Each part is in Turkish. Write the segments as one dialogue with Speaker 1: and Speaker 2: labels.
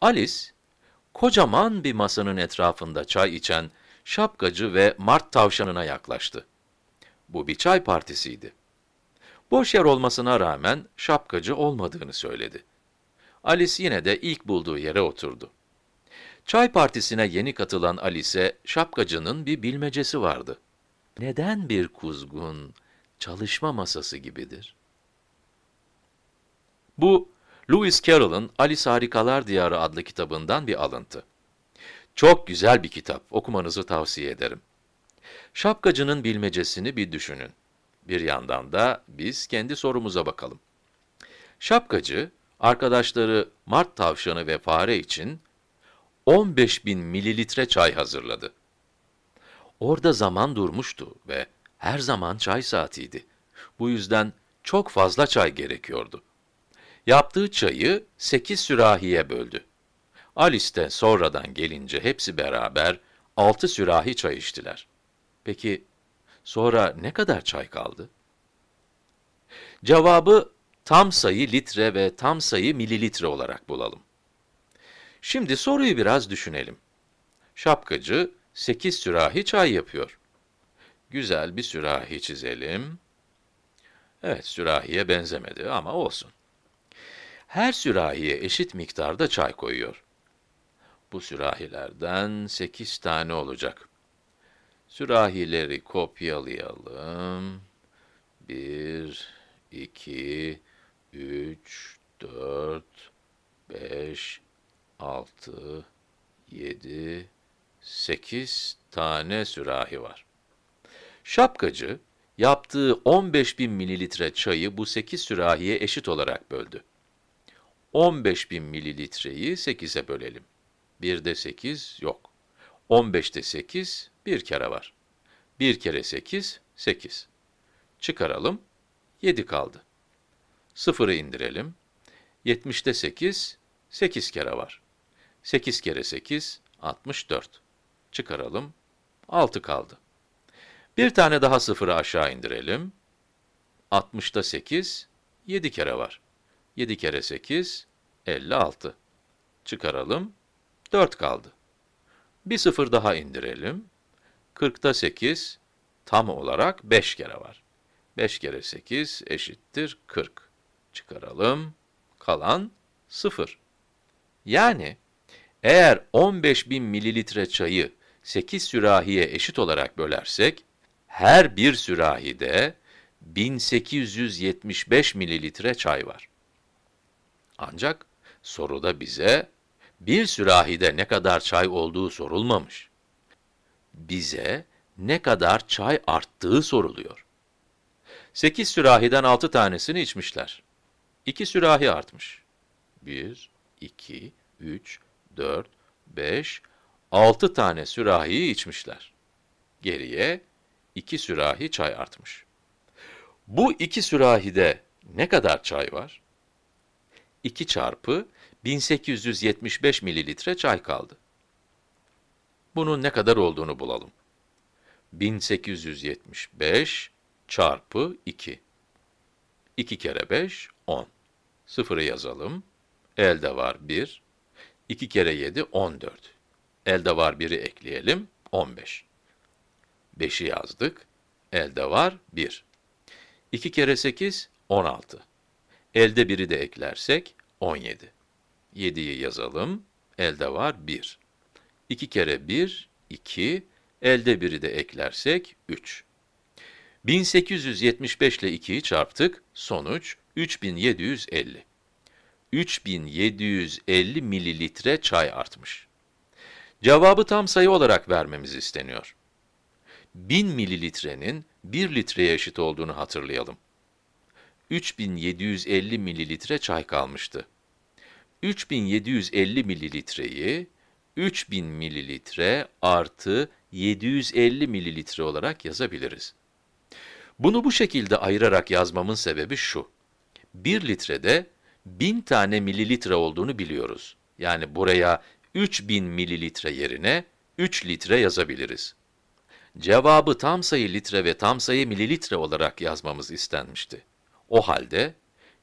Speaker 1: Alice, kocaman bir masanın etrafında çay içen şapkacı ve mart tavşanına yaklaştı. Bu bir çay partisiydi. Boş yer olmasına rağmen şapkacı olmadığını söyledi. Alice yine de ilk bulduğu yere oturdu. Çay partisine yeni katılan Alice, şapkacının bir bilmecesi vardı. Neden bir kuzgun çalışma masası gibidir? Bu Lewis Carroll'ın Alice Harikalar Diyarı adlı kitabından bir alıntı. Çok güzel bir kitap, okumanızı tavsiye ederim. Şapkacının bilmecesini bir düşünün. Bir yandan da biz kendi sorumuza bakalım. Şapkacı, arkadaşları Mart tavşanı ve fare için 15 bin mililitre çay hazırladı. Orada zaman durmuştu ve her zaman çay saatiydi. Bu yüzden çok fazla çay gerekiyordu. Yaptığı çayı sekiz sürahiye böldü. Alice de sonradan gelince hepsi beraber altı sürahi çay içtiler. Peki sonra ne kadar çay kaldı? Cevabı tam sayı litre ve tam sayı mililitre olarak bulalım. Şimdi soruyu biraz düşünelim. Şapkacı sekiz sürahi çay yapıyor. Güzel bir sürahi çizelim. Evet, sürahiye benzemedi ama olsun her sürahiye eşit miktarda çay koyuyor. Bu sürahilerden 8 tane olacak. Sürahileri kopyalayalım. 1, 2, 3, 4, 5, 6, 7, 8 tane sürahi var. Şapkacı, yaptığı 15 bin mililitre çayı bu 8 sürahiye eşit olarak böldü. 15.000 mililitreyi 8'e bölelim. 1'de 8 yok. 15'te 8 bir kere var. 1 kere 8, 8. Çıkaralım, 7 kaldı. 0'ı indirelim. 70'te 8, 8 kere var. 8 kere 8, 64. Çıkaralım, 6 kaldı. Bir tane daha sıfırı aşağı indirelim. 60'ta 8, 7 kere var. 7 kere 8, 56. Çıkaralım, 4 kaldı. Bir sıfır daha indirelim. 40'ta 8 tam olarak 5 kere var. 5 kere 8 eşittir 40. Çıkaralım, kalan 0. Yani eğer 15.000 mililitre çayı 8 sürahiye eşit olarak bölersek, her bir sürahide 1875 mililitre çay var. Ancak soruda bize bir sürahide ne kadar çay olduğu sorulmamış. Bize ne kadar çay arttığı soruluyor. Sekiz sürahiden altı tanesini içmişler. 2 sürahi artmış. Bir, iki, üç, dört, beş, altı tane sürahiyi içmişler. Geriye iki sürahi çay artmış. Bu iki sürahide ne kadar çay var? 2 çarpı 1875 mililitre çay kaldı. Bunun ne kadar olduğunu bulalım. 1875 çarpı 2. 2 kere 5, 10. 0'ı yazalım. Elde var 1. 2 kere 7, 14. Elde var 1'i ekleyelim, 15. 5'i yazdık. Elde var 1. 2 kere 8, 16. Elde 1'i de eklersek, 17. 7'yi yazalım. Elde var 1. 2 kere 1, 2. Elde 1'i de eklersek 3. 1875 ile 2'yi çarptık. Sonuç 3750. 3750 mililitre çay artmış. Cevabı tam sayı olarak vermemiz isteniyor. 1000 mililitrenin 1 litreye eşit olduğunu hatırlayalım. 3750 mililitre çay kalmıştı. 3750 mililitreyi 3000 mililitre artı 750 mililitre olarak yazabiliriz. Bunu bu şekilde ayırarak yazmamın sebebi şu. 1 litrede 1000 tane mililitre olduğunu biliyoruz. Yani buraya 3000 mililitre yerine 3 litre yazabiliriz. Cevabı tam sayı litre ve tam sayı mililitre olarak yazmamız istenmişti. O halde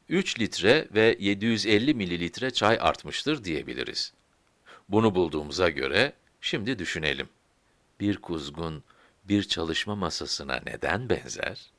Speaker 1: 3 litre ve 750 mililitre çay artmıştır diyebiliriz. Bunu bulduğumuza göre şimdi düşünelim. Bir kuzgun bir çalışma masasına neden benzer?